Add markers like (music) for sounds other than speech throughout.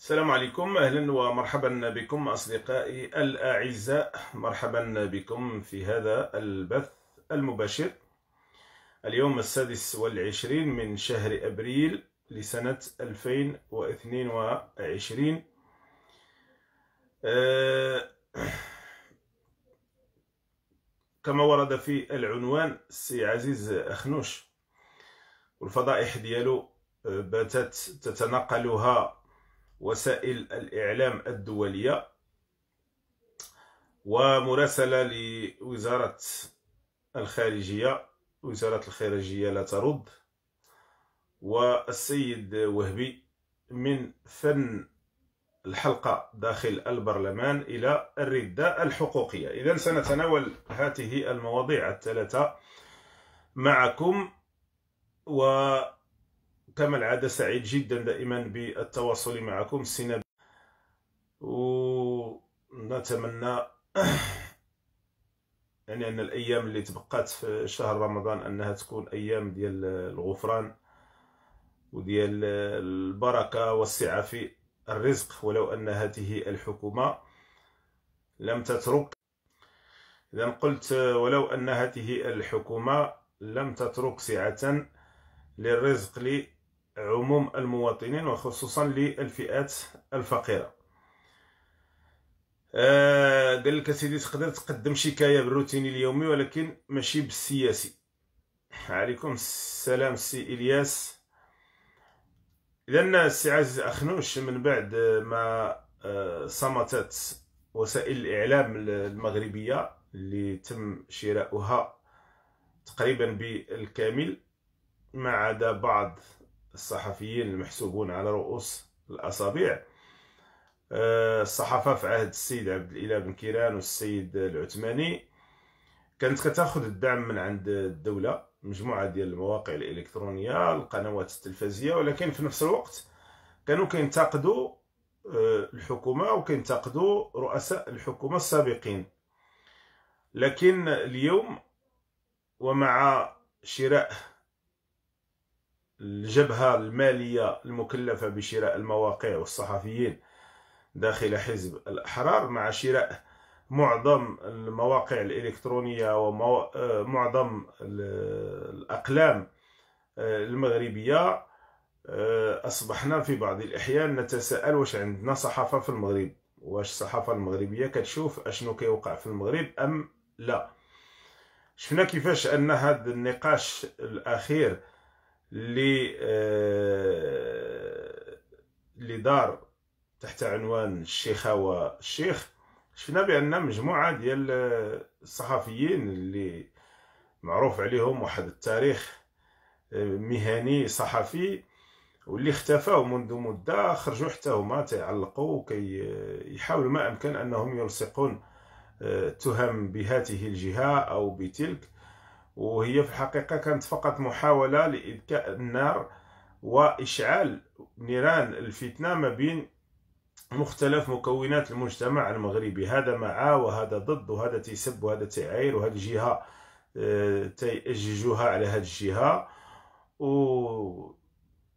السلام عليكم اهلا ومرحبا بكم اصدقائي الاعزاء مرحبا بكم في هذا البث المباشر اليوم السادس والعشرين من شهر ابريل لسنة 2022 أه كما ورد في العنوان سي عزيز أخنوش والفضائح ديالو آه، باتت تتنقلها وسائل الإعلام الدولية ومراسلة لوزارة الخارجية وزارة الخارجية لا ترد والسيد وهبي من فن الحلقة داخل البرلمان إلى الردة الحقوقية إذا سنتناول هذه المواضيع الثلاثة معكم و كما العادة سعيد جدا دائما بالتواصل معكم سيناب ونتمنى (clears throat) يعني أن الأيام اللي تبقات في شهر رمضان أنها تكون أيام ديال الغفران وديال البركة والسعة في الرزق ولو أن هذه الحكومة لم تترك إذا قلت ولو أن هذه الحكومة لم تترك سعة للرزق لي عموم المواطنين وخصوصا للفئات الفقيره آه قال لك اسيدي تقدر تقدم شكايه بالروتيني اليومي ولكن ماشي بالسياسي عليكم السلام سي الياس اذا السي عزيز اخنوش من بعد ما آه، صمتت وسائل الاعلام المغربيه اللي تم شراؤها تقريبا بالكامل ما عدا بعض الصحفيين المحسوبون على رؤوس الأصابع آه، الصحافة في عهد السيد عبد الإله بن كيران والسيد العثماني كانت كتاخذ الدعم من عند الدولة مجموعة ديال المواقع الإلكترونية القنوات التلفزيونية ولكن في نفس الوقت كانوا كينتقدوا آه، الحكومة وكينتقدوا رؤساء الحكومة السابقين لكن اليوم ومع شراء الجبهة المالية المكلفة بشراء المواقع والصحفيين داخل حزب الأحرار مع شراء معظم المواقع الإلكترونية ومعظم آه، الأقلام آه، المغربية آه، أصبحنا في بعض الأحيان نتساءل واش عندنا صحافة في المغرب واش الصحافة المغربية كتشوف أشنو كيوقع في المغرب أم لا شفنا كيفاش أن هذا النقاش الأخير اللي آه، دار تحت عنوان الشيخاوة الشيخ شفنا بأن مجموعة ديال الصحفيين اللي معروف عليهم واحد التاريخ آه، مهني صحفي واللي اختفاو منذ مدة خرجوا حتى هما تيعلقوا كي يحاولوا ما أمكن أنهم يلصقون آه، تهم بهذه الجهة أو بتلك وهي في الحقيقة كانت فقط محاولة لإذكاء النار وإشعال نيران الفتنة ما بين مختلف مكونات المجتمع المغربي هذا مع وهذا ضد وهذا تيسب وهذا تعاير وهذه الجهة آه، تيأججوها على هذه الجهة و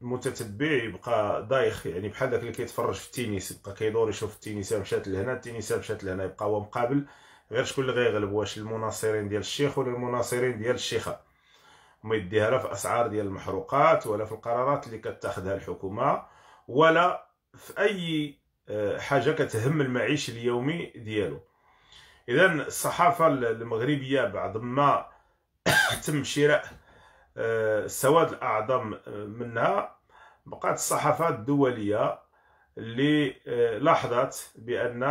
المتتبع يبقى دايخ يعني بحال داك اللي كيتفرج في التنس يبقى كيدور يشوف التينيسه مشات لهنا التينيسه مشات لهنا يبقى هو مقابل غير شكون اللي غيغلب واش المناصرين ديال الشيخ ولا المناصرين ديال الشيخه ما يديها لا في اسعار ديال المحروقات ولا في القرارات اللي كتاخذها الحكومه ولا في اي آه، حاجه كتهم المعيش اليومي ديالو اذا الصحافه المغربيه بعد ما (coughs) تم شراء السواد آه، الاعظم آه، منها بقات الصحافه الدوليه اللي آه، لاحظت بان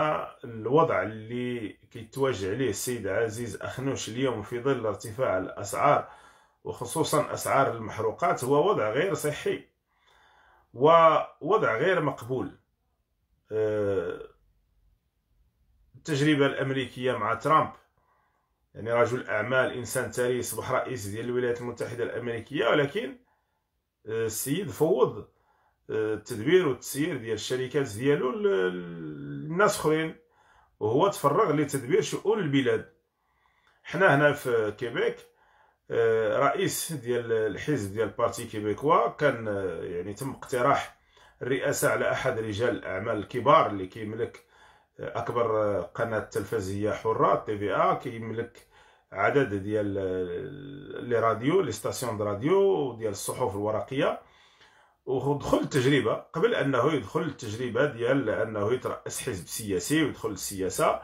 الوضع اللي كيتواجه عليه السيد عزيز اخنوش اليوم في ظل ارتفاع الاسعار وخصوصا اسعار المحروقات هو وضع غير صحي ووضع غير مقبول آه، التجربه الامريكيه مع ترامب يعني رجل اعمال انسان تاريخ اصبح رئيس ديال الولايات المتحده الامريكيه ولكن آه، السيد فوض التدبير والتسيير ديال الشركات ديالو للناس اخرين وهو تفرغ لتدبير شؤون البلاد حنا هنا في كيبيك آه، رئيس ديال الحزب ديال بارتي كيبيكوا كان آه، يعني تم اقتراح الرئاسه على احد رجال الاعمال الكبار اللي كيملك آه، اكبر قناه تلفزيونيه حره تي في ا كيملك عدد ديال لي راديو لي ستاسيون دو راديو ديال الصحف الورقيه ودخل التجربه قبل انه يدخل التجربه ديال انه يترأس حزب سياسي ويدخل السياسه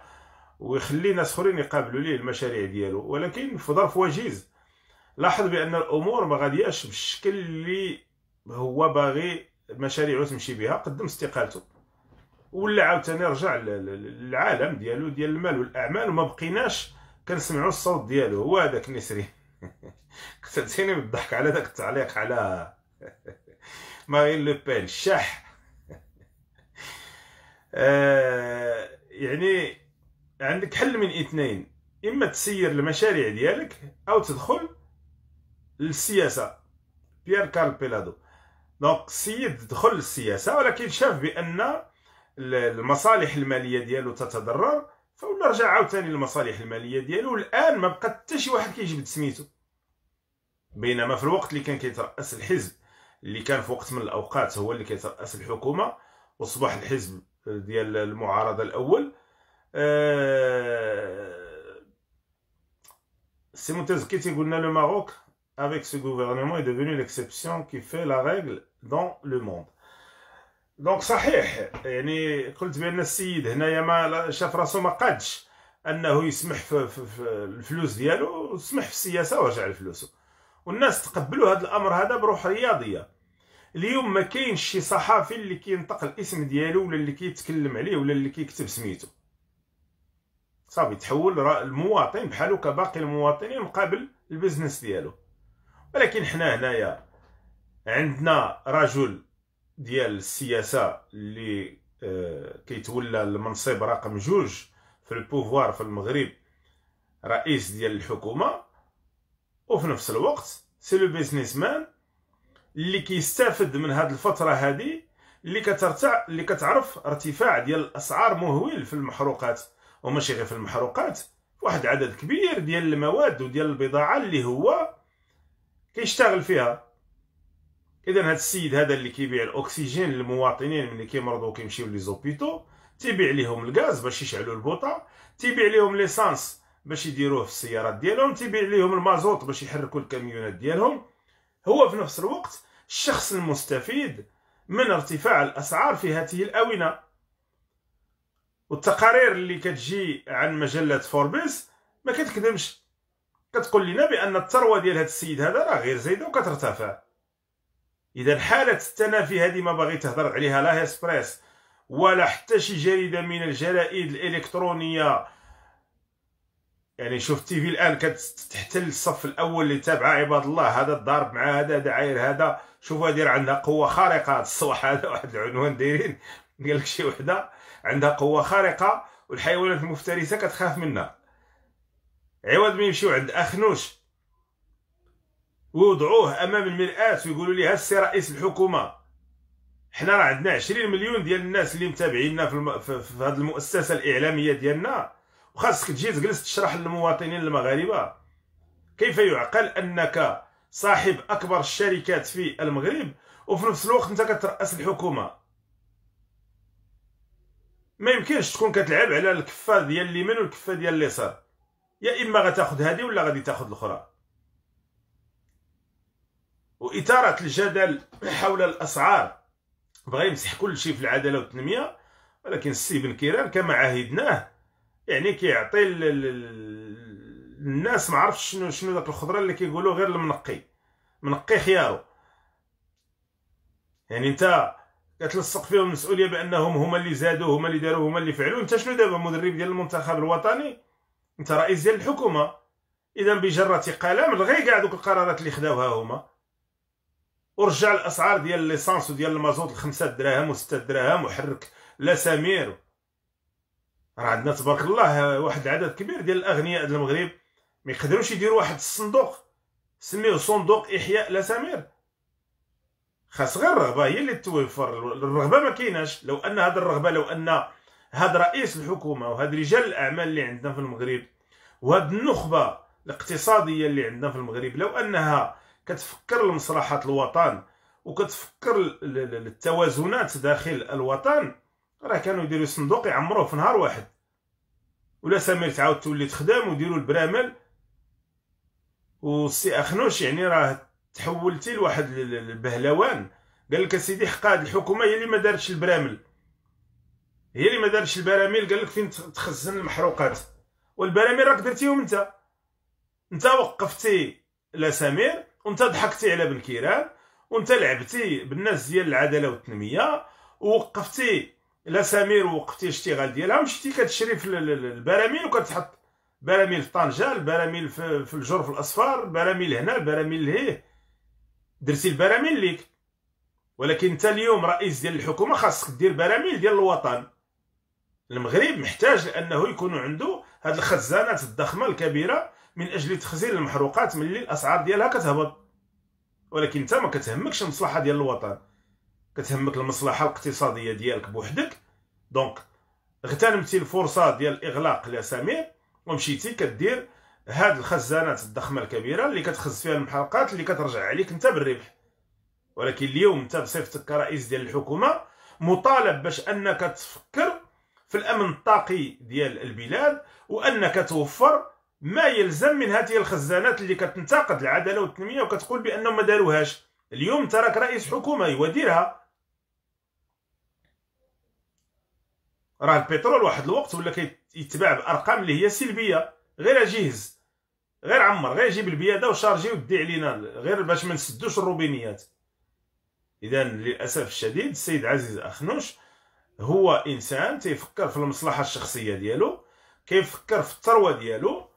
ويخلي ناس اخرين يقابلوا ليه المشاريع ديالو ولكن في ظرف وجيز لاحظ بان الامور ما غادياش بالشكل اللي هو باغي مشاريعو تمشي بها قدم استقالته ولا عاوتاني رجع للعالم ديالو ديال المال والاعمال وما بقيناش كنسمعوا الصوت ديالو هو هذاك نسري قتلتيني (laughs) بالضحك على داك التعليق على (laughs) مارين لوبين شح (laughs) آه يعني عندك حل من اثنين اما تسير المشاريع ديالك او تدخل للسياسه بيير كارل بيلادو دونك السيد دخل للسياسه ولكن شاف بان المصالح الماليه ديالو تتضرر فولا رجع عاوتاني للمصالح الماليه ديالو والان ما بقى حتى شي واحد كيجبد سميتو بينما في الوقت اللي كان كيترأس الحزب اللي كان في وقت من الاوقات هو اللي كيترأس الحكومه وصباح الحزب ديال المعارضه الاول آه، سي Montesquieu تيقولنا لو ماروك avec ce gouvernement est devenu l'exception qui fait la règle dans le monde دونك صحيح يعني قلت بان السيد هنايا ما شاف راسو ما قادش انه يسمح في الفلوس ديالو سمح في السياسه ورجع لفلوسو والناس تقبلوا هذا الامر هذا بروح رياضيه اليوم ما كاينش شي صحافي اللي كينطق الاسم ديالو ولا اللي كيتكلم عليه ولا اللي كيكتب سميتو صافي تحول المواطن بحالو كباقي المواطنين مقابل البزنس ديالو ولكن حنا هنايا عندنا رجل ديال السياسه اللي آه، كيتولى المنصب رقم جوج في البوفوار في المغرب رئيس ديال الحكومه وفي نفس الوقت سي لو بيزنيس مان اللي كيستافد من هذه الفتره هذه اللي كترتع اللي كتعرف ارتفاع ديال الاسعار مهول في المحروقات وماشي غير في المحروقات واحد عدد كبير ديال المواد وديال البضاعه اللي هو كيشتغل فيها اذا هذا السيد هذا اللي كيبيع الاكسجين للمواطنين ملي كيمرضوا كيمشيو لي زوبيتو تيبيع ليهم الغاز باش يشعلوا البوطه تيبيع ليهم ليسانس باش يديروه في السيارات ديالهم تيبيع ليهم المازوط باش يحركوا الكاميونات ديالهم هو في نفس الوقت الشخص المستفيد من ارتفاع الاسعار في هذه الاونه والتقارير اللي كتجي عن مجله فوربس ما كتكذبش كتقول لنا بان الثروه ديال هذا السيد هذا راه غير زايده وكترتفع اذا حاله التنافي هذه ما باغي تهضر عليها لا هيسبريس ولا حتى شي جريده من الجرائد الالكترونيه يعني شوف في الان كتحتل الصف الاول اللي تابعه عباد الله هذا ضارب مع هذا هذا هذا شوفوا هذه عندها قوه خارقه هذا هذا واحد العنوان دايرين قال لك شي وحده عندها قوه خارقه والحيوانات المفترسه كتخاف منها عوض ما يمشيو عند اخنوش ويوضعوه امام المراه ويقولوا ليه السي رئيس الحكومه حنا راه عندنا 20 مليون ديال الناس اللي متابعينا في, الم... في هذه المؤسسه الاعلاميه ديالنا وخاصك تجي تجلس تشرح للمواطنين المغاربه كيف يعقل انك صاحب اكبر الشركات في المغرب وفي نفس الوقت انت كتراس الحكومه ما يمكنش تكون كتلعب على الكفه ديال اليمين والكفه ديال اليسار يا اما غتاخذ هذه ولا غادي تاخذ الاخرى واثاره الجدل حول الاسعار بغا يمسح كل شيء في العداله والتنميه ولكن السي بن كيران كما عهدناه يعني كيعطي الناس ما عرفتش شنو شنو داك الخضره اللي كيقولوا غير المنقي منقي خيارو يعني انت كتلصق فيهم المسؤوليه بانهم هما اللي زادوا هما اللي داروا هما اللي فعلوا انت شنو دابا مدرب ديال المنتخب الوطني انت رئيس ديال الحكومه اذا بجره قلم لغي كاع دوك القرارات اللي خداوها هما ورجع الاسعار ديال ليسانس وديال المازوت لخمسة دراهم وستة دراهم وحرك لا سمير راه عندنا تبارك الله واحد العدد كبير ديال الاغنياء ديال المغرب ما يقدروش يديروا واحد الصندوق سميه صندوق احياء الاسامير خاص غير الرغبه هي اللي توفر الرغبه ما كايناش لو ان هذه الرغبه لو ان هذا رئيس الحكومه وهاد رجال الاعمال اللي عندنا في المغرب وهاد النخبه الاقتصاديه اللي عندنا في المغرب لو انها كتفكر لمصلحه الوطن وكتفكر للتوازنات داخل الوطن راه كانوا يديروا صندوق يعمروه في نهار واحد ولا سمير تعاود تولي تخدم وديروا البرامل والسي اخنوش يعني راه تحولتي لواحد البهلوان قال لك اسيدي حق هاد الحكومه هي اللي ما دارتش البرامل هي اللي ما دارتش البراميل قال لك فين تخزن المحروقات والبراميل راك درتيهم انت انت وقفتي لا سمير وانت ضحكتي على بنكيران وانت لعبتي بالناس ديال العداله والتنميه ووقفتي الا سمير وقفتي الاشتغال ديالها ومشيتي كتشري في البراميل وكتحط براميل في طنجه البراميل في, في الجرف الاصفر البراميل هنا البراميل لهيه درتي البراميل ليك ولكن انت اليوم رئيس ديال الحكومه خاصك دير براميل ديال الوطن المغرب محتاج لانه يكون عنده هاد الخزانات الضخمه الكبيره من اجل تخزين المحروقات ملي الاسعار ديالها كتهبط ولكن انت ما كتهمكش المصلحه ديال الوطن كتهمك المصلحه الاقتصاديه ديالك بوحدك دونك اغتنمتي الفرصه ديال اغلاق الاسامير ومشيتي كدير هاد الخزانات الضخمه الكبيره اللي كتخز فيها المحرقات اللي كترجع عليك انت بالربح ولكن اليوم انت بصفتك كرئيس ديال الحكومه مطالب باش انك تفكر في الامن الطاقي ديال البلاد وانك توفر ما يلزم من هذه الخزانات اللي كتنتقد العداله والتنميه وكتقول بانهم ما داروهاش اليوم تراك رئيس حكومه يوديرها راه البترول واحد الوقت ولا كيتباع بارقام اللي هي سلبيه غير اجهز غير عمر غير جيب البياده وشارجي ودي علينا غير باش ما نسدوش الروبينيات اذا للاسف الشديد السيد عزيز اخنوش هو انسان تيفكر في المصلحه الشخصيه ديالو كيفكر في الثروه ديالو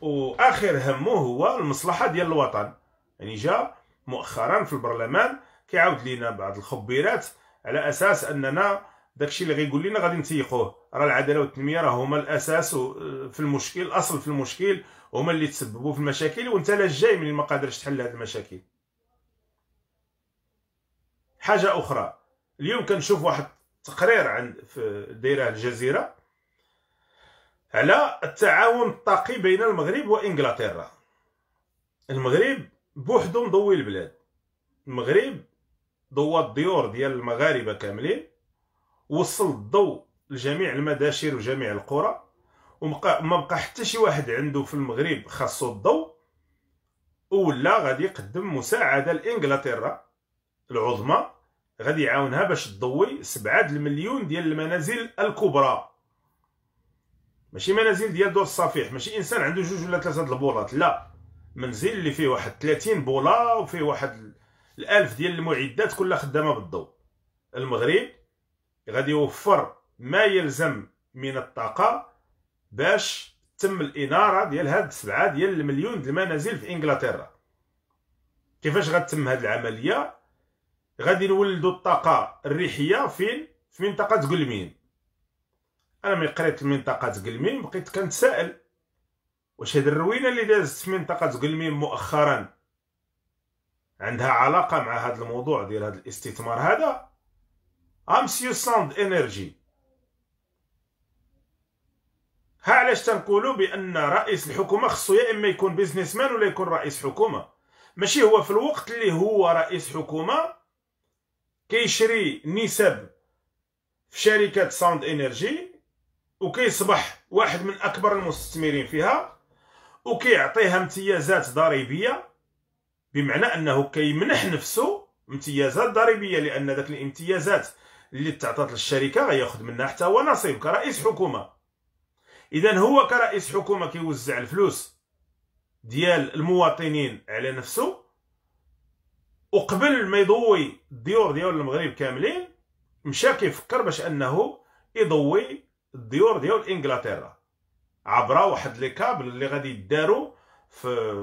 واخر همه هو المصلحه ديال الوطن يعني جا مؤخرا في البرلمان كيعاود لينا بعض الخبيرات على اساس اننا داكشي اللي غيقول لنا غادي نتيقوه راه العداله والتنميه راه هما الاساس آه، في المشكل الاصل في المشكل هما اللي تسببوا في المشاكل وانت لا جاي من ما قادرش تحل هذه المشاكل حاجه اخرى اليوم كنشوف واحد تقرير عند في دايره الجزيره على التعاون الطاقي بين المغرب وانجلترا المغرب بوحدو مضوي البلاد المغرب ضوى الديور ديال المغاربه كاملين وصل الضوء لجميع المداشر وجميع القرى وما بقى حتى شي واحد عنده في المغرب خاصو الضوء ولا غادي يقدم مساعده لانجلترا العظمى غادي يعاونها باش تضوي سبعة المليون ديال المنازل الكبرى ماشي منازل ديال دور الصفيح ماشي انسان عنده جوج ولا ثلاثه البولات لا منزل اللي فيه واحد 30 بوله وفيه واحد الالف ديال المعدات كلها خدامه بالضوء المغرب غادي يوفر ما يلزم من الطاقه باش تم الاناره ديال هاد السبعه ديال المليون د المنازل في انجلترا كيفاش غتتم هاد العمليه غادي نولدوا الطاقه الريحيه فين في منطقه قلمين انا ملي قريت منطقه قلمين بقيت كنتسائل واش هاد الروينه اللي دازت في منطقه قلمين مؤخرا عندها علاقه مع هاد الموضوع ديال هاد الاستثمار هذا امس يو ساوند انرجي ها علاش تنقولوا بان رئيس الحكومه خصو يا اما يكون بيزنس مان ولا يكون رئيس حكومه ماشي هو في الوقت اللي هو رئيس حكومه كيشري نسب في شركه ساوند انرجي وكيصبح واحد من اكبر المستثمرين فيها وكيعطيها امتيازات ضريبيه بمعنى انه كيمنح نفسه امتيازات ضريبيه لان ذاك الامتيازات اللي تعطات للشركه غياخذ منها حتى هو نصيب كرئيس حكومه اذا هو كرئيس حكومه كيوزع الفلوس ديال المواطنين على نفسه وقبل ما يضوي الديور ديال المغرب كاملين مشى كيفكر باش انه يضوي الديور ديال انجلترا عبر واحد لي كابل اللي غادي يداروا في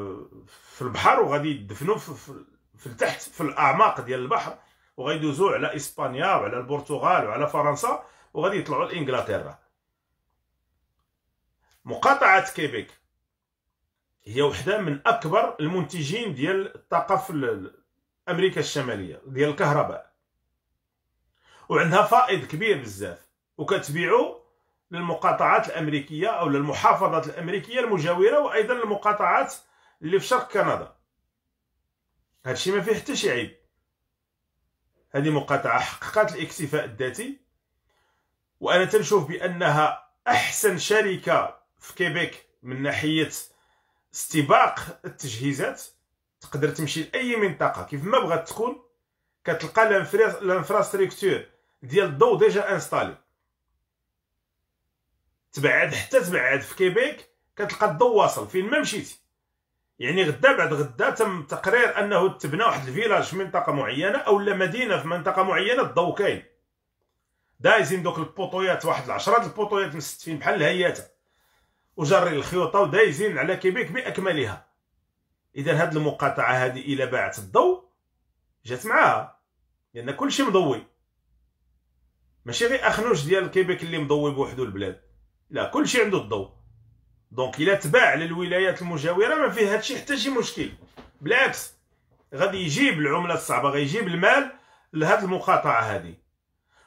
في البحر وغادي يدفنوا في, في, في التحت في الاعماق ديال البحر وغيدوزو على اسبانيا وعلى البرتغال وعلى فرنسا وغادي يطلعوا لانجلترا مقاطعه كيبيك هي وحده من اكبر المنتجين ديال الطاقه في امريكا الشماليه ديال الكهرباء وعندها فائض كبير بزاف وكتبيعو للمقاطعات الامريكيه او للمحافظات الامريكيه المجاوره وايضا المقاطعات اللي في شرق كندا هادشي ما فيه حتى شي عيب هذه مقاطعة حققت الاكتفاء الذاتي وأنا تنشوف بأنها أحسن شركة في كيبيك من ناحية استباق التجهيزات تقدر تمشي لأي منطقة كيف ما بغات تكون كتلقى الانفراستركتور ديال الضوء ديجا انستالي تبعد حتى تبعد في كيبيك كتلقى الضوء واصل فين ما مشيتي يعني غدا بعد غدا تم تقرير انه تبنى واحد الفيلاج في منطقه معينه او مدينه في منطقه معينه الضو كاين دايزين دوك البوطويات واحد العشرة البوطويات مستفين بحال الهياته وجري الخيوطه ودايزين على كيبيك باكملها اذا هاد المقاطعه هادي الى باعت الضو جات معاها لان كلشي مضوي ماشي غير اخنوج ديال كيبيك اللي مضوي بوحدو البلاد لا كلشي عنده الضو دونك الا تباع للولايات المجاوره ما فيه هادشي حتى شي مشكل بالعكس غادي يجيب العمله الصعبه غيجيب المال لهاد المقاطعه هذه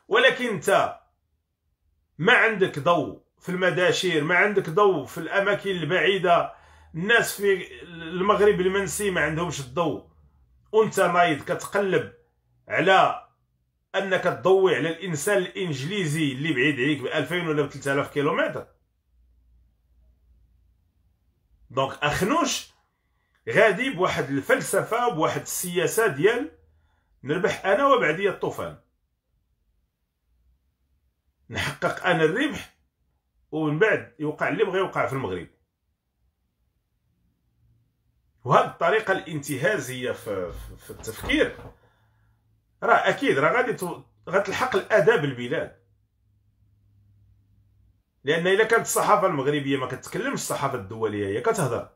ولكن انت ما عندك ضوء في المداشير ما عندك ضوء في الاماكن البعيده الناس في المغرب المنسي ما عندهمش الضوء وانت نايض كتقلب على انك تضوي على الانسان الانجليزي اللي بعيد عليك ب 2000 ولا 3000 كيلومتر دونك اخنوش غادي بواحد الفلسفه بواحد السياسه ديال نربح انا وبعدي الطوفان نحقق انا الربح ومن بعد يوقع اللي بغى يوقع في المغرب وهذه الطريقه الانتهازيه في, في التفكير راه اكيد راه غادي غتلحق الاداب البلاد لان الا كانت الصحافه المغربيه ما كتكلمش الصحافه الدوليه هي كتهضر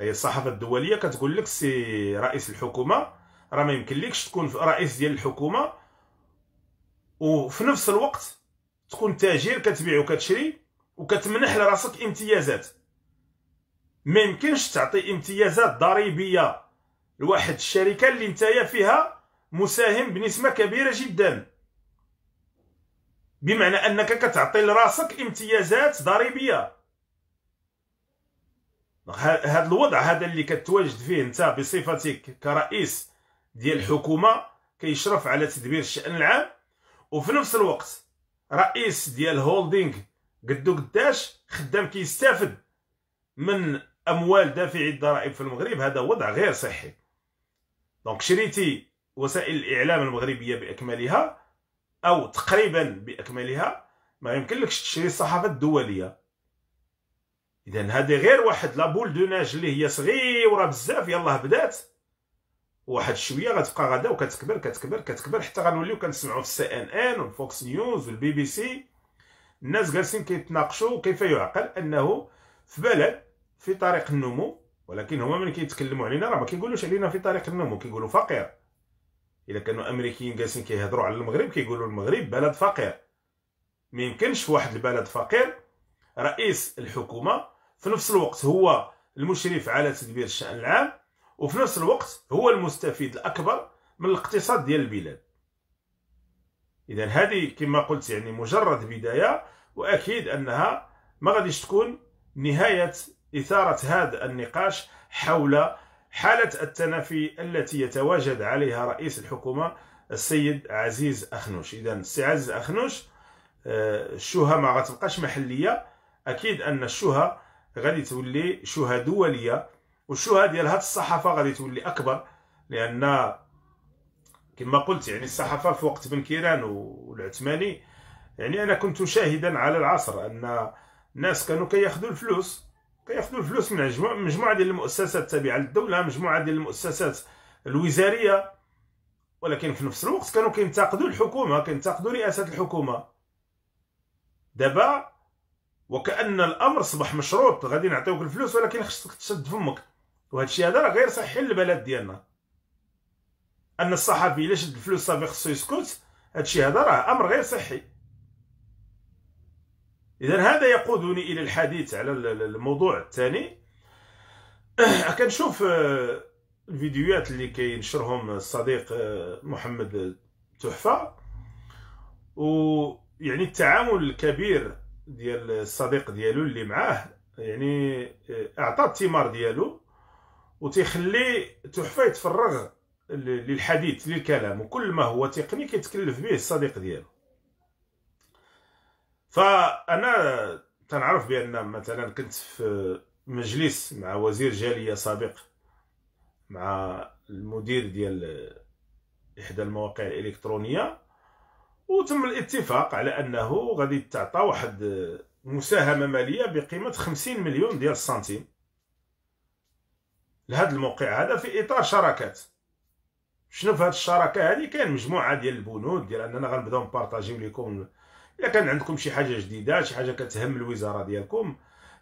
هي الصحافه الدوليه كتقول لك سي رئيس الحكومه راه ما يمكنلكش تكون رئيس ديال الحكومه وفي نفس الوقت تكون تاجر كتبيع وكتشري وكتمنح لراسك امتيازات ما يمكنش تعطي امتيازات ضريبيه لواحد الشركه اللي نتايا فيها مساهم بنسبه كبيره جدا بمعنى انك كتعطي لراسك امتيازات ضريبيه هذا الوضع هذا اللي كتواجد فيه انت بصفتك كرئيس ديال الحكومه كيشرف على تدبير الشان العام وفي نفس الوقت رئيس ديال هولدينغ قدو قداش خدام كيستافد من اموال دافعي الضرائب في المغرب هذا وضع غير صحي دونك شريتي وسائل الاعلام المغربيه باكملها او تقريبا باكملها ما يمكنلكش تشري الصحافه الدوليه اذا هذه غير واحد لابول دو ناج اللي هي صغيره بزاف يلاه بدات واحد شويه غتبقى غدا وكتكبر كتكبر كتكبر حتى غنوليو كنسمعوا في السي ان ان والفوكس نيوز والبي بي سي الناس جالسين كيتناقشوا كيف يعقل انه في بلد في طريق النمو ولكن هما ملي كيتكلموا علينا راه ما كيقولوش علينا في طريق النمو كيقولوا فقير الا كانوا امريكيين جالسين كيهضروا على المغرب كيقولوا المغرب بلد فقير ما يمكنش في واحد البلد فقير رئيس الحكومه في نفس الوقت هو المشرف على تدبير الشان العام وفي نفس الوقت هو المستفيد الاكبر من الاقتصاد ديال البلاد اذا هذه كما قلت يعني مجرد بدايه واكيد انها ما غاديش تكون نهايه اثاره هذا النقاش حول حالة التنافي التي يتواجد عليها رئيس الحكومة السيد عزيز أخنوش إذا السي عزيز أخنوش آه، الشوهة ما غتبقاش محلية أكيد أن الشوهة غادي تولي شوهة دولية والشوهة ديال هاد الصحافة غادي تولي أكبر لأن كما قلت يعني الصحافة في وقت بن كيران والعثماني يعني أنا كنت شاهدا على العصر أن الناس كانوا كياخذوا الفلوس كياخذوا الفلوس من مجموعه ديال المؤسسات التابعه للدوله مجموعه ديال المؤسسات الوزاريه ولكن في نفس الوقت كانوا كينتقدوا الحكومه كينتقدوا رئاسه الحكومه دابا وكان الامر صبح مشروط غادي نعطيوك الفلوس ولكن خصك تشد فمك وهذا الشيء هذا راه غير صحي للبلد ديالنا ان الصحفي الا شد الفلوس صافي خصو يسكت هذا الشيء هذا راه امر غير صحي اذا هذا يقودني الى الحديث على الموضوع الثاني (clears throat) كنشوف آه، الفيديوهات اللي كينشرهم الصديق آه، محمد تحفه ويعني التعامل الكبير ديال الصديق ديالو اللي معاه يعني آه، اعطى الثمار ديالو وتيخلي تحفه يتفرغ للحديث للكلام وكل ما هو تقني كيتكلف به الصديق ديالو فانا تنعرف بان مثلا كنت في مجلس مع وزير جاليه سابق مع المدير ديال احدى المواقع الالكترونيه وتم الاتفاق على انه غادي تعطى واحد مساهمه ماليه بقيمه 50 مليون ديال السنتيم لهذا الموقع هذا في اطار شراكات شنو في هذه الشراكه هذه كاين مجموعه ديال البنود ديال اننا غنبداو نبارطاجيو لكم الا كان عندكم شي حاجه جديده شي حاجه كتهم الوزاره ديالكم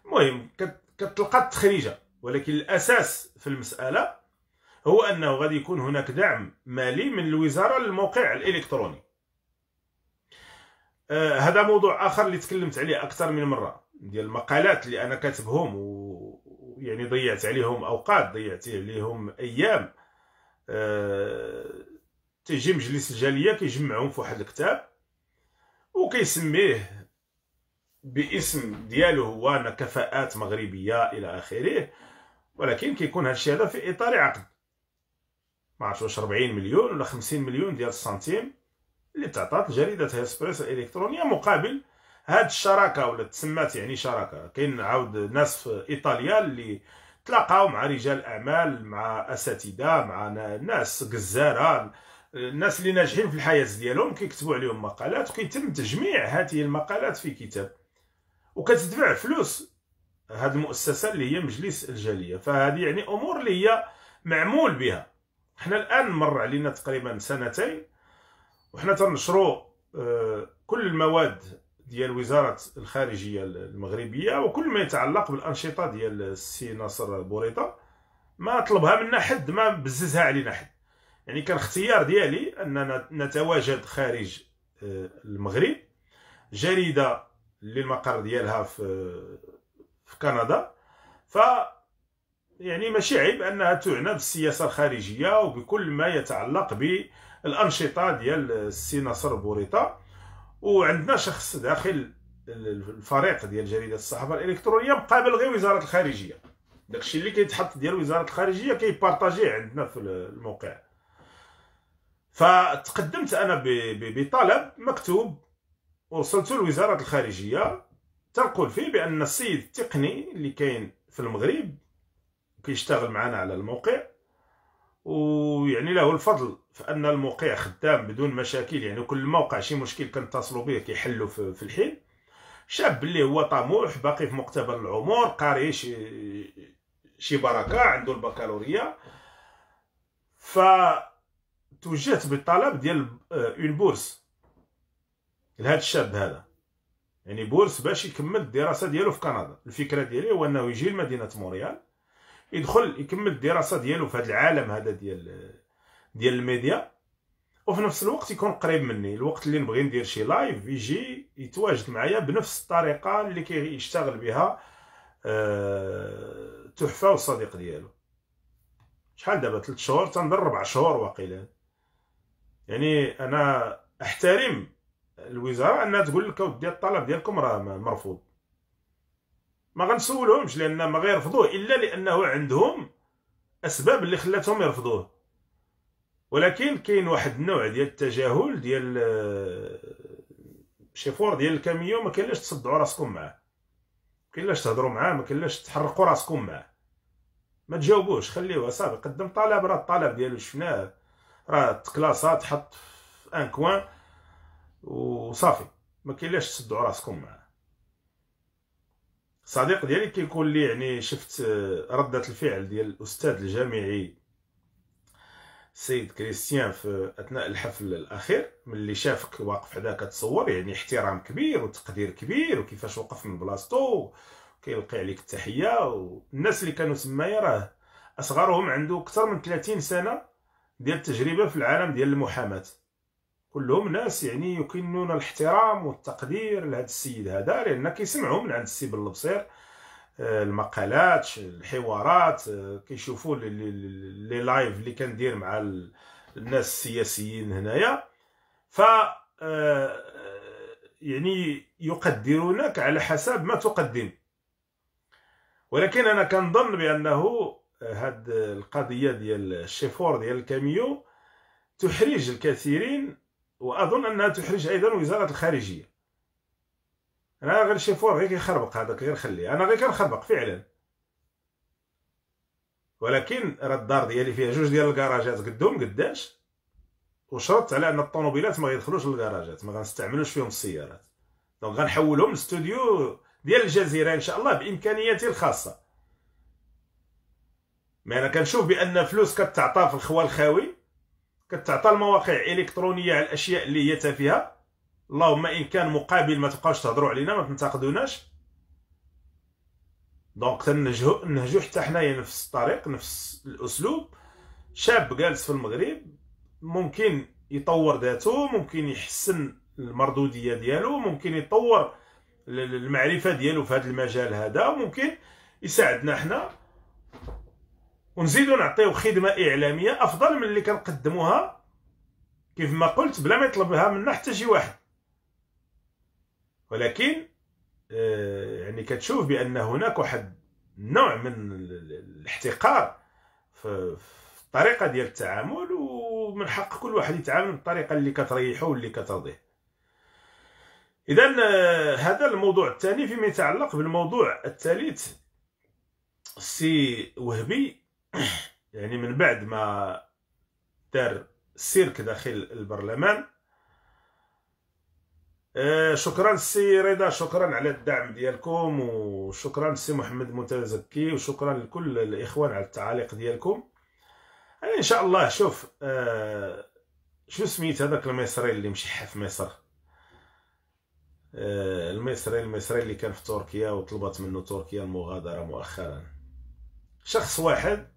المهم كتلقى التخريجه ولكن الاساس في المساله هو انه غادي يكون هناك دعم مالي من الوزاره للموقع الالكتروني آه هذا موضوع اخر اللي تكلمت عليه اكثر من مره ديال المقالات اللي انا كاتبهم ويعني ضيعت عليهم اوقات ضيعت عليهم ايام آه تيجي مجلس الجاليه كيجمعهم في واحد الكتاب وكيسميه باسم ديالو هو انا كفاءات مغربيه الى اخره ولكن كيكون هادشي هذا في اطار عقد ما عرفتش واش ربعين مليون ولا خمسين مليون ديال السنتيم اللي تعطات لجريده هيسبريس الالكترونيه مقابل هاد الشراكه ولا تسمات يعني شراكه كاين عاود ناس في ايطاليا اللي تلاقاو مع رجال اعمال مع اساتذه مع ناس كزارة الناس اللي ناجحين في الحياه ديالهم كيكتبوا عليهم مقالات وكيتم تجميع هذه المقالات في كتاب وكتدفع فلوس هذه المؤسسه اللي هي مجلس الجاليه فهذه يعني امور اللي هي معمول بها حنا الان مر علينا تقريبا سنتين وحنا تنشروا آه، كل المواد ديال وزاره الخارجيه المغربيه وكل ما يتعلق بالانشطه ديال السي ناصر بوريطه ما طلبها منا حد ما بززها علينا حد يعني كان اختيار ديالي اننا نتواجد خارج آه، المغرب جريده اللي المقر ديالها في آه، في كندا ف يعني ماشي عيب انها تعنى بالسياسه الخارجيه وبكل ما يتعلق بالانشطه ديال السي ناصر بوريطه وعندنا شخص داخل الفريق ديال جريده الصحافه الالكترونيه مقابل غير وزاره الخارجيه داكشي اللي كيتحط ديال وزاره الخارجيه كيبارطاجيه عندنا في الموقع فتقدمت انا بطلب مكتوب وصلته لوزاره الخارجيه تنقول فيه بان السيد التقني اللي كاين في المغرب كيشتغل معنا على الموقع ويعني له الفضل في ان الموقع خدام بدون مشاكل يعني كل موقع شي مشكل كنتصلوا به كيحلوا في الحين شاب اللي هو طموح باقي في مقتبل العمر قاري شي شي بركه عنده البكالوريا ف توجهت بالطلب ديال آه، اون بورس لهذا الشاب هذا يعني بورس باش يكمل الدراسه ديالو في كندا الفكره ديالي هو انه يجي لمدينه مونريال يدخل يكمل الدراسه ديالو في هذا العالم هذا ديال آه، ديال الميديا وفي نفس الوقت يكون قريب مني الوقت اللي نبغي ندير شي لايف يجي يتواجد معايا بنفس الطريقه اللي كيشتغل بها أه تحفه والصديق ديالو شحال دابا 3 شهور تنضرب 4 شهور واقيلا يعني انا احترم الوزاره انها تقول لك اودي الطلب ديالكم راه مرفوض ما غنسولهمش لان ما غيرفضوه الا لانه عندهم اسباب اللي خلاتهم يرفضوه ولكن كاين واحد النوع ديال التجاهل ديال آه، شي فور ديال الكاميو ما كاينلاش تصدعوا راسكم معاه ما كاينلاش تهضروا معاه ما كاينلاش تحرقوا راسكم معاه ما تجاوبوش خليوه صافي قدم طلب راه الطلب ديالو شفناه راه تكلاصا تحط في ان كوان وصافي ما كاينلاش تسدوا راسكم معاه صديق ديالي كيقول لي يعني شفت آه، ردة الفعل ديال الاستاذ الجامعي السيد كريستيان في اثناء الحفل الاخير ملي شافك واقف حدا كتصور يعني احترام كبير وتقدير كبير وكيفاش وقف من بلاصتو كيلقي عليك التحيه والناس اللي كانوا تمايا راه اصغرهم عنده اكثر من 30 سنه ديال التجربه في العالم ديال المحاماه كلهم ناس يعني يكنون الاحترام والتقدير لهذا السيد هذا لان كيسمعوا من عند السي البصير آه، المقالات الحوارات آه، كيشوفوا لي لايف اللي كندير مع الناس السياسيين هنايا ف آه، يعني يقدرونك على حسب ما تقدم ولكن انا كنظن بانه هاد القضيه ديال الشيفور ديال الكاميو تحرج الكثيرين واظن انها تحرج ايضا وزاره الخارجيه انا غير الشيفور غير كيخربق هذاك غير خليه انا غير كنخربق فعلا ولكن راه الدار ديالي فيها جوج ديال الكراجات قدهم قداش وشرطت على ان الطوموبيلات ما غيدخلوش للكراجات ما غنستعملوش فيهم السيارات دونك غنحولهم لستوديو ديال الجزيره ان شاء الله بامكانياتي الخاصه مي انا كنشوف بان فلوس كتعطى في الخوال الخاوي كتعطى المواقع الالكترونيه على الاشياء اللي هي تافهه اللهم ان كان مقابل ما تبقاوش تهضروا علينا ما تنتقدوناش دونك تنهجو نهجو حتى حنايا نفس الطريق نفس الاسلوب شاب جالس في المغرب ممكن يطور ذاته ممكن يحسن المردوديه ديالو ممكن يطور المعرفه ديالو في هذا المجال هذا ممكن يساعدنا حنا ونزيدو نعطيو خدمه اعلاميه افضل من اللي كنقدموها كيف ما قلت بلا ما يطلبها منا حتى شي واحد ولكن آه، يعني كتشوف بان هناك واحد نوع من الاحتقار في الطريقه ديال التعامل ومن حق كل واحد يتعامل بالطريقه اللي كتريحو واللي كترضيه اذا آه، هذا الموضوع الثاني فيما يتعلق بالموضوع الثالث سي وهبي يعني من بعد ما دار السيرك داخل البرلمان آه، شكرا السي رضا شكرا على الدعم ديالكم وشكرا السي محمد متزكي وشكرا لكل الاخوان على التعاليق ديالكم يعني ان شاء الله شوف آه، شو سميت هذاك المصري اللي مشي في مصر آه، المصري المصري اللي كان في تركيا وطلبت منه تركيا المغادره مؤخرا شخص واحد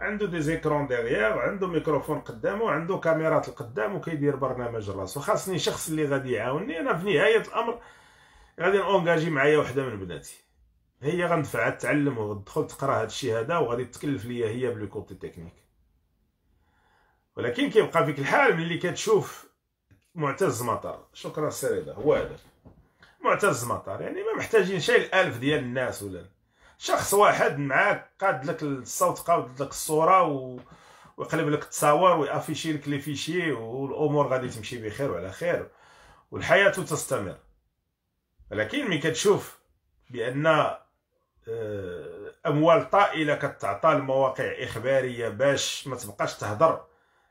عنده دي زيكرون ديغيير عنده ميكروفون قدامه عنده كاميرات القدام وكيدير برنامج راسو خاصني شخص اللي غادي يعاوني انا في نهايه الامر غادي نونجاجي معايا وحده من بناتي هي غندفعها تعلم وغتدخل تقرا هاد الشيء هذا وغادي تكلف ليا هي بلو كوتي تكنيك ولكن كيبقى فيك الحال ملي كتشوف معتز مطر شكرا سريده هو هذا معتز مطر يعني ما محتاجين شي الالف ديال الناس ولا شخص واحد معاك قاد لك الصوت قاد لك الصوره و... ويقلب لك التصاور ويافيشي لك لي فيشي والامور غادي تمشي بخير وعلى خير والحياه تستمر ولكن ملي كتشوف بان آه، اموال طائله كتعطى لمواقع اخباريه باش ما تبقاش تهضر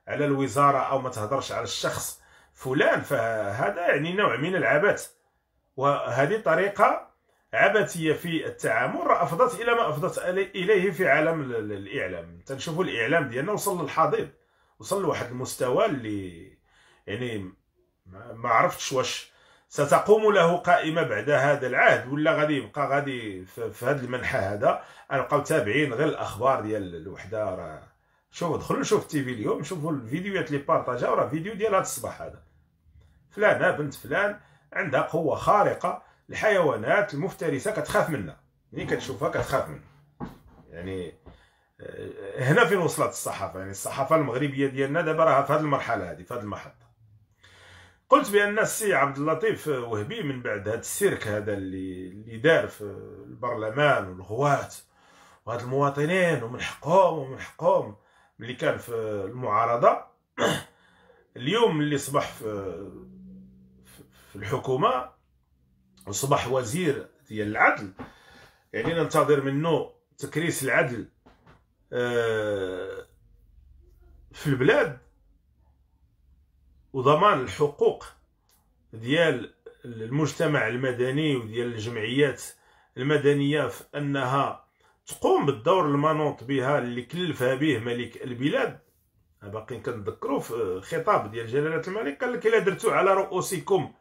على الوزاره او ما تهضرش على الشخص فلان فهذا يعني نوع من العبث وهذه طريقه عبثيه في التعامل راه افضت الى ما افضت اليه في عالم الاعلام تنشوفوا الاعلام ديالنا وصل للحضيض وصل لواحد المستوى اللي يعني ما عرفتش واش ستقوم له قائمه بعد هذا العهد ولا غادي يبقى غادي في هذا المنحى هذا نبقاو تابعين غير الاخبار ديال الوحده راه شوفوا دخلوا شوفوا التيفي في اليوم شوفوا الفيديوهات اللي بارطاجاو راه فيديو ديال هذا الصباح هذا فلانه بنت فلان عندها قوه خارقه الحيوانات المفترسه كتخاف منا ملي يعني كتشوفها كتخاف منا يعني آه، هنا فين وصلت الصحافه يعني الصحافه المغربيه ديالنا دابا راها في هذه المرحله هذه في هذه المحطه قلت بان السي عبد اللطيف وهبي من بعد هذا السيرك هذا اللي اللي دار في البرلمان والغوات وهاد المواطنين ومن حقهم ومن حقهم اللي كان في المعارضه اليوم اللي صبح في في الحكومه وصبح وزير ديال العدل يعني ننتظر منه تكريس العدل آه، في البلاد وضمان الحقوق ديال المجتمع المدني وديال الجمعيات المدنيه في انها تقوم بالدور المنوط بها اللي كلفها به ملك البلاد باقي كنذكروا في خطاب ديال جلاله الملك قال لك الا درتو على رؤوسكم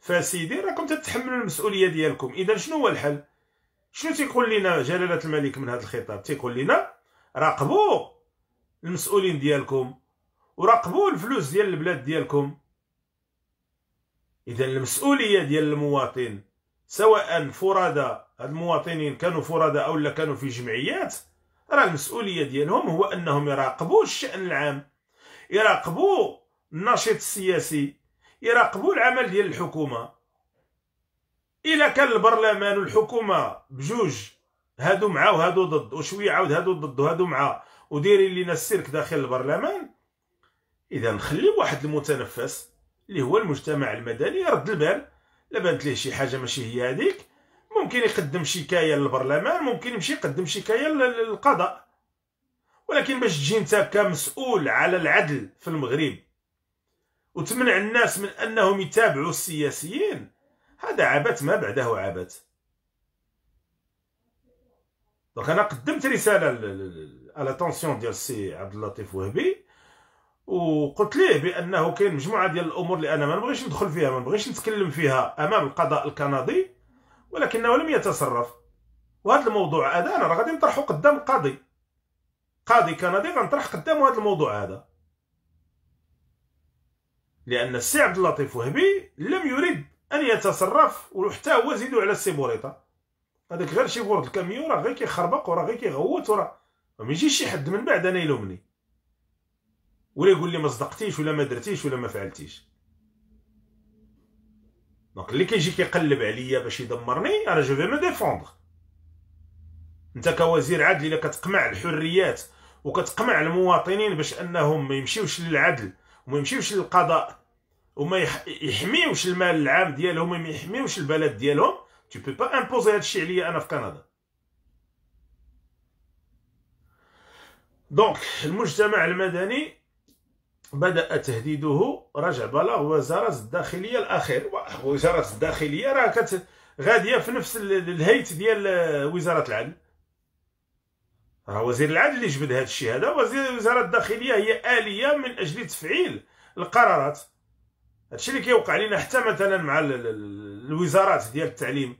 فسيدي راكم تتحملوا المسؤوليه ديالكم اذا شنو هو الحل شنو تيقول لنا جلاله الملك من هذا الخطاب تيقول لنا راقبوا المسؤولين ديالكم وراقبوا الفلوس ديال البلاد ديالكم اذا المسؤوليه ديال المواطن سواء فرادى المواطنين كانوا فرادى او لا كانوا في جمعيات راه المسؤوليه ديالهم هو انهم يراقبوا الشان العام يراقبوا النشيط السياسي يراقبوا العمل ديال الحكومه الا كان البرلمان والحكومه بجوج هادو مع وهادو ضد وشويه عاود هادو ضد وهادو مع وديري لينا السيرك داخل البرلمان اذا نخلي واحد المتنفس اللي هو المجتمع المدني يرد البال لبنت بانت ليه شي حاجه ماشي هي هذيك ممكن يقدم شكايه للبرلمان ممكن يمشي يقدم شكايه للقضاء ولكن باش تجي انت كمسؤول على العدل في المغرب وتمنع الناس من أنهم يتابعوا السياسيين هذا عبث ما بعده عبث دونك انا قدمت رساله على تونسيون ديال السي عبد اللطيف وهبي وقلت ليه بانه كاين مجموعه ديال الامور اللي انا ما نبغيش ندخل فيها ما نبغيش نتكلم فيها امام القضاء الكندي ولكنه لم يتصرف وهذا الموضوع هذا انا راه غادي نطرحه قدام قاضي قاضي كندي غنطرح قدامه هذا الموضوع هذا لأن السي عبد اللطيف وهبي لم يرد أن يتصرف وحتى هو زيدو على السي بوريطة هذاك غير شي بورد الكاميو راه غير كيخربق وراه غير كيغوت وراه ما يجيش شي حد من بعد أنا يلومني ولا يقول لي ما صدقتيش ولا ما درتيش ولا ما فعلتيش دونك اللي كيجي كيقلب عليا باش يدمرني انا جو في مو ديفوند انت كوزير عدل الا كتقمع الحريات وكتقمع المواطنين باش انهم ما يمشيوش للعدل وما يمشيوش للقضاء وما يحميوش المال العام ديالهم وما يحميوش البلد ديالهم تو بو با امبوزي هادشي عليا انا في كندا دونك المجتمع المدني بدأ تهديده رجع بلاغ وزارة الداخلية الأخير وزارة الداخلية راه كت غادية في نفس الهيت ديال وزارة العدل راه وزير العدل اللي جبد هذا الشيء هذا وزير وزارة الداخلية هي آلية من أجل تفعيل القرارات هادشي اللي كيوقع لينا حتى مثلا مع الوزارات ديال التعليم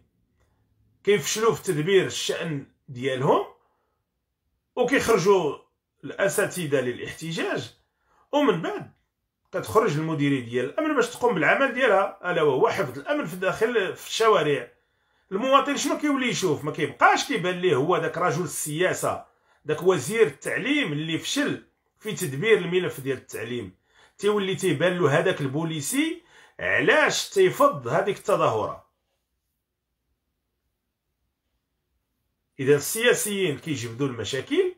كيفشلوا في تدبير الشأن ديالهم وكيخرجوا الاساتذه للاحتجاج ومن بعد كتخرج المديريه ديال الامن باش تقوم بالعمل ديالها الا وهو حفظ الامن في داخل في الشوارع المواطن شنو كيولي يشوف ما كيبقاش كيبان ليه هو داك رجل السياسه داك وزير التعليم اللي فشل في تدبير الملف ديال التعليم تيولي تيبان له هذاك البوليسي علاش تيفض هذيك التظاهره اذا السياسيين كيجبدوا المشاكل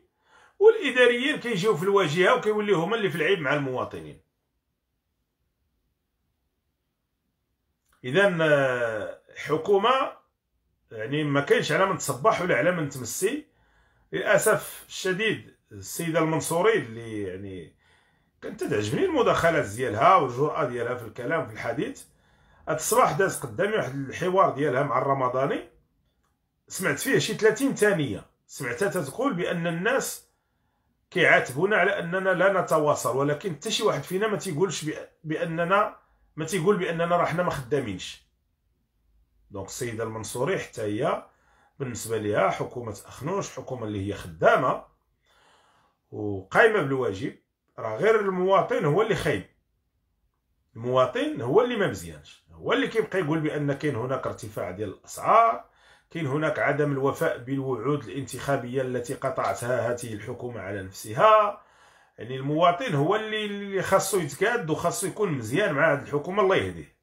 والاداريين كيجيو في الواجهه وكيوليو هما اللي في العيب مع المواطنين اذا آه، حكومه يعني ما كاينش على من تصبح ولا على من تمسي للاسف الشديد السيده المنصوري اللي يعني كانت تعجبني المداخلات ديالها والجرأة ديالها في الكلام في الحديث هاد الصباح داز قدامي واحد الحوار ديالها مع الرمضاني سمعت فيه شي 30 ثانية سمعتها تتقول بأن الناس كيعاتبونا على أننا لا نتواصل ولكن حتى شي واحد فينا ما تيقولش بأننا ما تيقول بأننا راه حنا ما خدامينش دونك السيدة المنصوري حتى هي بالنسبة ليها حكومة أخنوش حكومة اللي هي خدامة وقايمة بالواجب راه غير المواطن هو اللي خايب المواطن هو اللي ما مزيانش هو اللي كيبقى يقول بان كاين هناك ارتفاع ديال الاسعار كاين هناك عدم الوفاء بالوعود الانتخابيه التي قطعتها هذه الحكومه على نفسها يعني المواطن هو اللي اللي خاصو يتكاد وخاصو يكون مزيان مع هذه الحكومه الله يهديه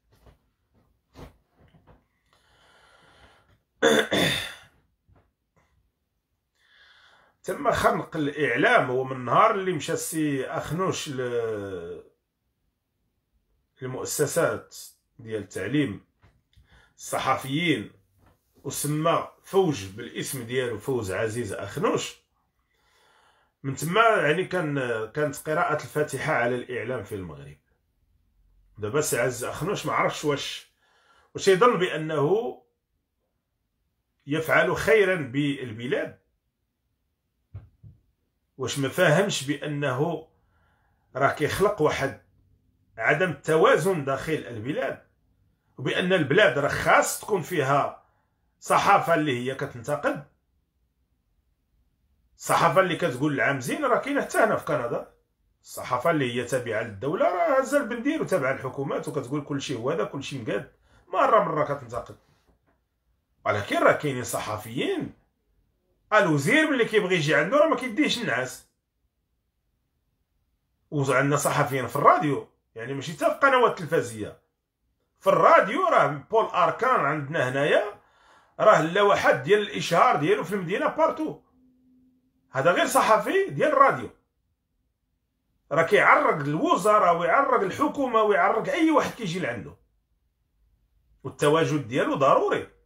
(coughs) تم خنق الاعلام هو من النهار اللي مشى السي اخنوش للمؤسسات ديال التعليم الصحفيين وسمى فوج بالاسم ديالو فوز عزيز اخنوش من تما يعني كان كانت قراءة الفاتحة على الإعلام في المغرب دابا سي عز أخنوش ما عرفش واش واش يظن بأنه يفعل خيرا بالبلاد واش ما فاهمش بانه راه كيخلق واحد عدم التوازن داخل البلاد وبان البلاد راه خاص تكون فيها صحافه اللي هي كتنتقد الصحافه اللي كتقول العام زين راه كاينه حتى هنا في كندا الصحافه اللي هي تابعه للدوله راه هزه بندير وتابعه للحكومات وكتقول كلشي هو هذا كلشي مقاد مره مره كتنتقد ولكن راه كاينين صحفيين الوزير ملي كيبغي يجي عندو راه ما كيديش النعاس وعندنا صحفيين في الراديو يعني ماشي حتى في قنوات التلفازيه في الراديو راه بول اركان عندنا هنايا راه اللوحات ديال الاشهار ديالو في المدينه بارتو هذا غير صحفي ديال الراديو راه كيعرق الوزراء ويعرق الحكومه ويعرق اي واحد كيجي لعندو والتواجد ديالو ضروري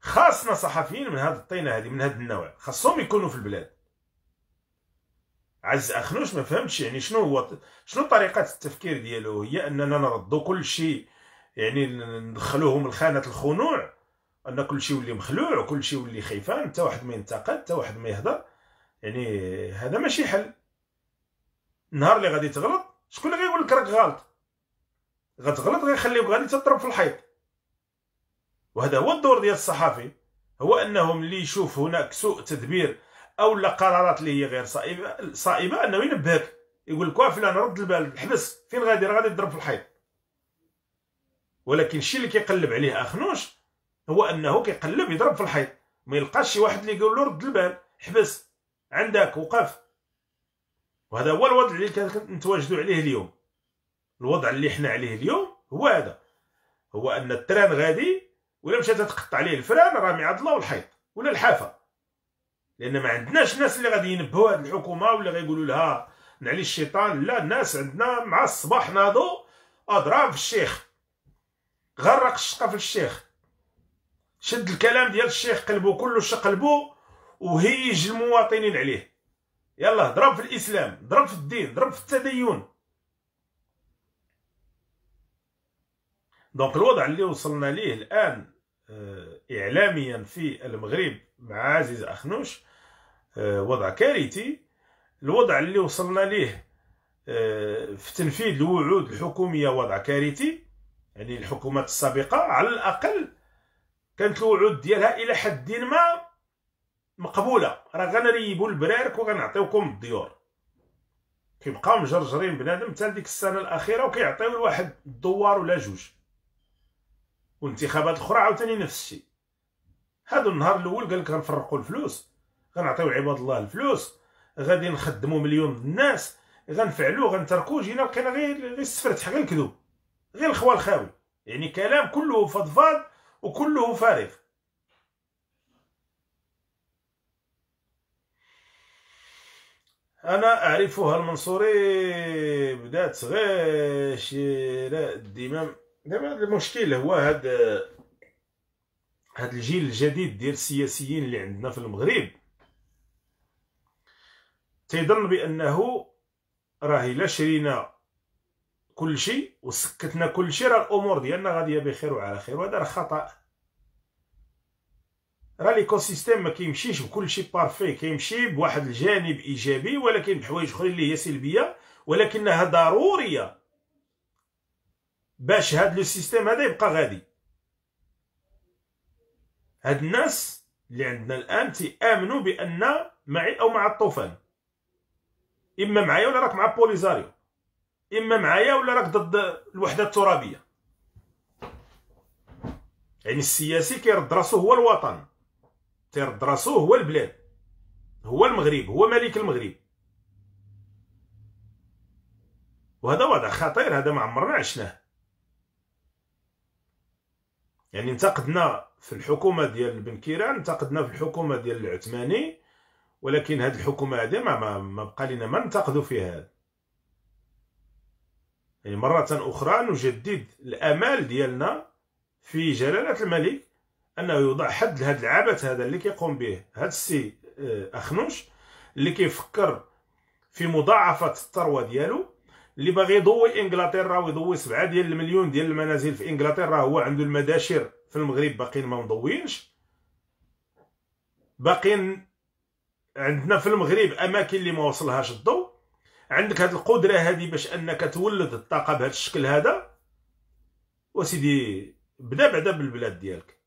خاصنا صحفيين من هذا الطينه هذه من هذا النوع خاصهم يكونوا في البلاد عز اخنوش ما فهمتش يعني شنو هو شنو طريقه التفكير ديالو هي اننا نردو كل شيء يعني ندخلوهم لخانه الخنوع ان كل شيء يولي مخلوع وكل شيء يولي خيفان حتى واحد ما ينتقد حتى واحد ما يهضر يعني هذا ماشي حل النهار اللي غادي تغلط شكون اللي غيقول لك راك غلط غتغلط غيخليوك غادي تضرب في الحيط وهذا هو الدور ديال الصحفي هو انهم اللي يشوف هناك سوء تدبير او لا قرارات اللي هي غير صائبه صائبه انه ينبهك يقول لك فلان رد البال حبس فين غادي راه غادي يضرب في الحيط ولكن الشيء اللي كيقلب عليه اخنوش هو انه كيقلب يضرب في الحيط ما يلقاش شي واحد اللي يقول له رد البال حبس عندك وقف وهذا هو الوضع اللي كنتواجدوا عليه اليوم الوضع اللي حنا عليه اليوم هو هذا هو ان التران غادي ولا مشات تقطع عليه الفران راه الله الحيط ولا الحافه لان ما عندناش الناس اللي غادي ينبهوا هذه الحكومه ولا غيقولوا لها نعلي الشيطان لا الناس عندنا مع الصباح ناضوا اضراب الشيخ غرق الشقه في الشيخ شد الكلام ديال الشيخ قلبو كله قلبو وهيج المواطنين عليه يلا ضرب في الاسلام ضرب في الدين ضرب في التدين دونك الوضع اللي وصلنا ليه الان آه، اعلاميا في المغرب مع عزيز اخنوش آه، وضع كارثي الوضع اللي وصلنا ليه آه، في تنفيذ الوعود الحكوميه وضع كارثي يعني الحكومات السابقه على الاقل كانت الوعود ديالها الى حد ما مقبوله راه غنريبوا البرارك وغنعطيوكم الديور كيبقاو مجرجرين بنادم حتى ديك السنه الاخيره وكيعطيو لواحد الدوار ولا جوج والانتخابات اخرى عاوتاني نفس الشيء هذا النهار الاول قال لك غنفرقوا الفلوس غنعطيو عباد الله الفلوس غادي نخدموا مليون الناس غنفعلوا غنتركوا جينا لقينا غير غير السفرتح غير الكذوب غير الخوا الخاوي يعني كلام كله فضفاض وكله فارغ انا اعرفها المنصوري بدات غير شراء الدمام دابا هذا المشكل هو هاد هاد الجيل الجديد ديال السياسيين اللي عندنا في المغرب تيظن بانه راه الا شرينا كلشي وسكتنا كلشي راه الامور ديالنا غاديه بخير وعلى خير وهذا راه خطا راه ليكوسيستيم ما كيمشيش بكلشي بارفي كيمشي بواحد الجانب ايجابي ولكن بحوايج اخرين اللي هي سلبيه ولكنها ضروريه باش هاد لو سيستيم هذا يبقى غادي هاد الناس اللي عندنا الان تيامنوا بان معي او مع الطوفان اما معايا ولا راك مع بوليزاريو اما معايا ولا راك ضد الوحده الترابيه يعني السياسي كيرد راسو هو الوطن تيرد راسو هو البلاد هو المغرب هو ملك المغرب وهذا وضع خطير هذا ما عمرنا عشناه يعني انتقدنا في الحكومه ديال بن كيران انتقدنا في الحكومه ديال العثماني ولكن هاد الحكومه هادي ما ما بقى لنا ما ننتقدو فيها يعني مرة أخرى نجدد الأمال ديالنا في جلالة الملك أنه يوضع حد لهاد العبث هذا اللي كيقوم به هاد السي آه، أخنوش اللي كيفكر في مضاعفة الثروة ديالو اللي باغي يضوي انجلترا ويضوي سبعة ديال المليون ديال المنازل في انجلترا هو عنده المداشر في المغرب باقيين ما مضوينش باقيين عندنا في المغرب اماكن اللي ما وصلهاش الضوء عندك هاد القدره هذه باش انك تولد الطاقه بهذا الشكل هذا وسيدي بدا بعدا بالبلاد ديالك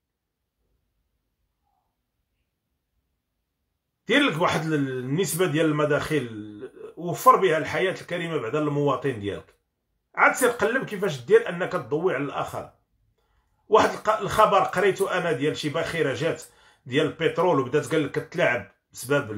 دير لك واحد النسبه ديال المداخل وفر بها الحياه الكريمه بعد للمواطن ديالك عاد سير قلب كيفاش دير انك تضوي على الاخر واحد الخبر قريته انا ديال شي باخره جات ديال البترول وبدات قال لك تلعب بسبب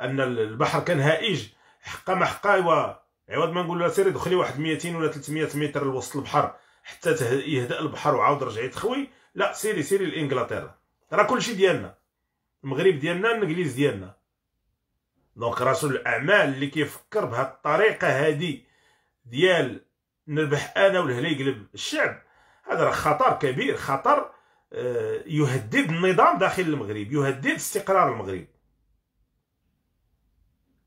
ان البحر كان هائج حقا ما حقا ايوا عوض ما نقول لها سيري دخلي واحد 200 ولا 300 متر لوسط البحر حتى يهدا البحر وعاود رجعي تخوي لا سيري سيري لانجلترا راه كلشي ديالنا المغرب ديالنا الانجليز ديالنا دونك رسول الاعمال اللي كيفكر بهاد الطريقه هذه ديال نربح انا والهلا يقلب الشعب هذا راه خطر كبير خطر آه، يهدد النظام داخل المغرب يهدد استقرار المغرب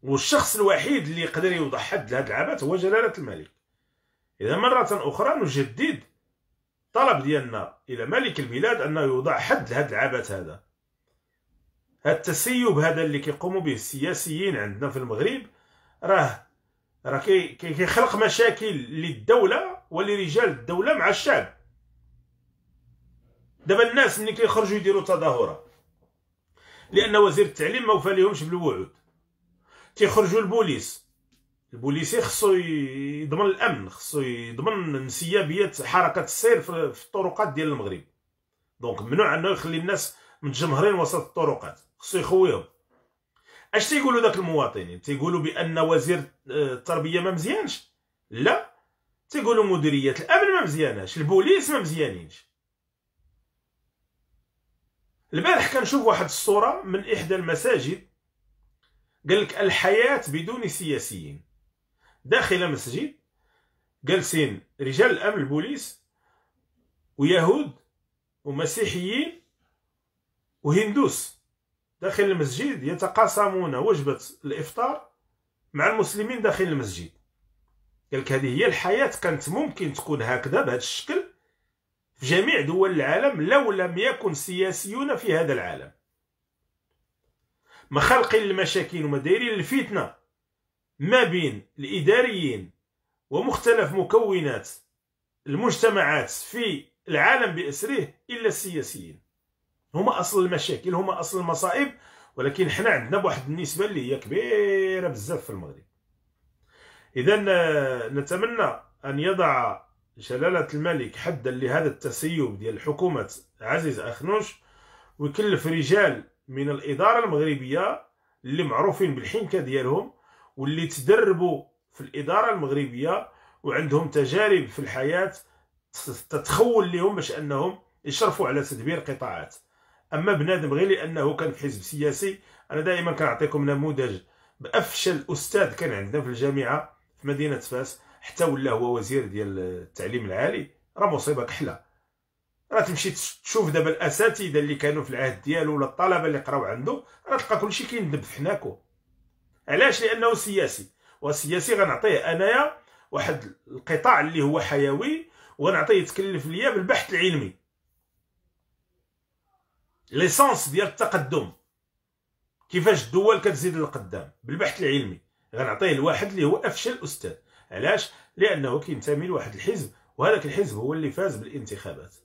والشخص الوحيد اللي يقدر يوضع حد لهاد العبث هو جلاله الملك اذا مره اخرى نجدد طلب ديالنا الى ملك البلاد انه يوضع حد لهاد العبث هذا التسيب هذا اللي كيقوموا به السياسيين عندنا في المغرب راه راه كيخلق مشاكل للدوله ولرجال الدوله مع الشعب دابا الناس ملي كيخرجوا يديروا تظاهرات لان وزير التعليم ما وفى لهمش بالوعود تيخرجوا البوليس البوليسي خصو يضمن الامن خصو يضمن انسيابيه حركه السير في الطرقات ديال المغرب دونك ممنوع انه يخلي الناس متجمهرين وسط الطرقات خصو يخويهم اش تيقولوا داك المواطنين تيقولوا بان وزير آه، التربيه ما مزيانش لا تيقولوا مديريه الامن ما مزياناش البوليس ما مزيانينش البارح كنشوف واحد الصوره من احدى المساجد قال لك الحياه بدون سياسيين داخل مسجد جالسين رجال الامن البوليس ويهود ومسيحيين وهندوس داخل المسجد يتقاسمون وجبة الإفطار مع المسلمين داخل المسجد قالك هذه هي الحياة كانت ممكن تكون هكذا بهذا الشكل في جميع دول العالم لو لم يكن سياسيون في هذا العالم مخلقين المشاكل وما الفتنة ما بين الإداريين ومختلف مكونات المجتمعات في العالم بأسره إلا السياسيين هما اصل المشاكل هما اصل المصائب ولكن حنا عندنا بواحد النسبه اللي هي كبيره بزاف في المغرب اذا آه، نتمنى ان يضع جلاله الملك حدا لهذا التسيب ديال حكومه عزيز اخنوش ويكلف رجال من الاداره المغربيه اللي معروفين بالحنكه ديالهم واللي تدربوا في الاداره المغربيه وعندهم تجارب في الحياه تتخول لهم باش انهم يشرفوا على تدبير قطاعات اما بنادم غير لانه كان في حزب سياسي انا دائما كنعطيكم نموذج بافشل استاذ كان عندنا في الجامعه في مدينه فاس حتى ولا هو وزير ديال التعليم العالي راه مصيبه كحله راه تمشي تشوف دابا الاساتذه اللي كانوا في العهد ديالو ولا الطلبه اللي قراو عنده راه تلقى كلشي كيندب في حناكو علاش لانه سياسي وسياسي غنعطيه انايا واحد القطاع اللي هو حيوي وغنعطيه يتكلف ليا بالبحث العلمي ليسونس ديال التقدم كيفاش الدول كتزيد للقدام بالبحث العلمي غنعطيه لواحد اللي هو افشل استاذ علاش لانه كينتمي لواحد الحزب وهذاك الحزب هو اللي فاز بالانتخابات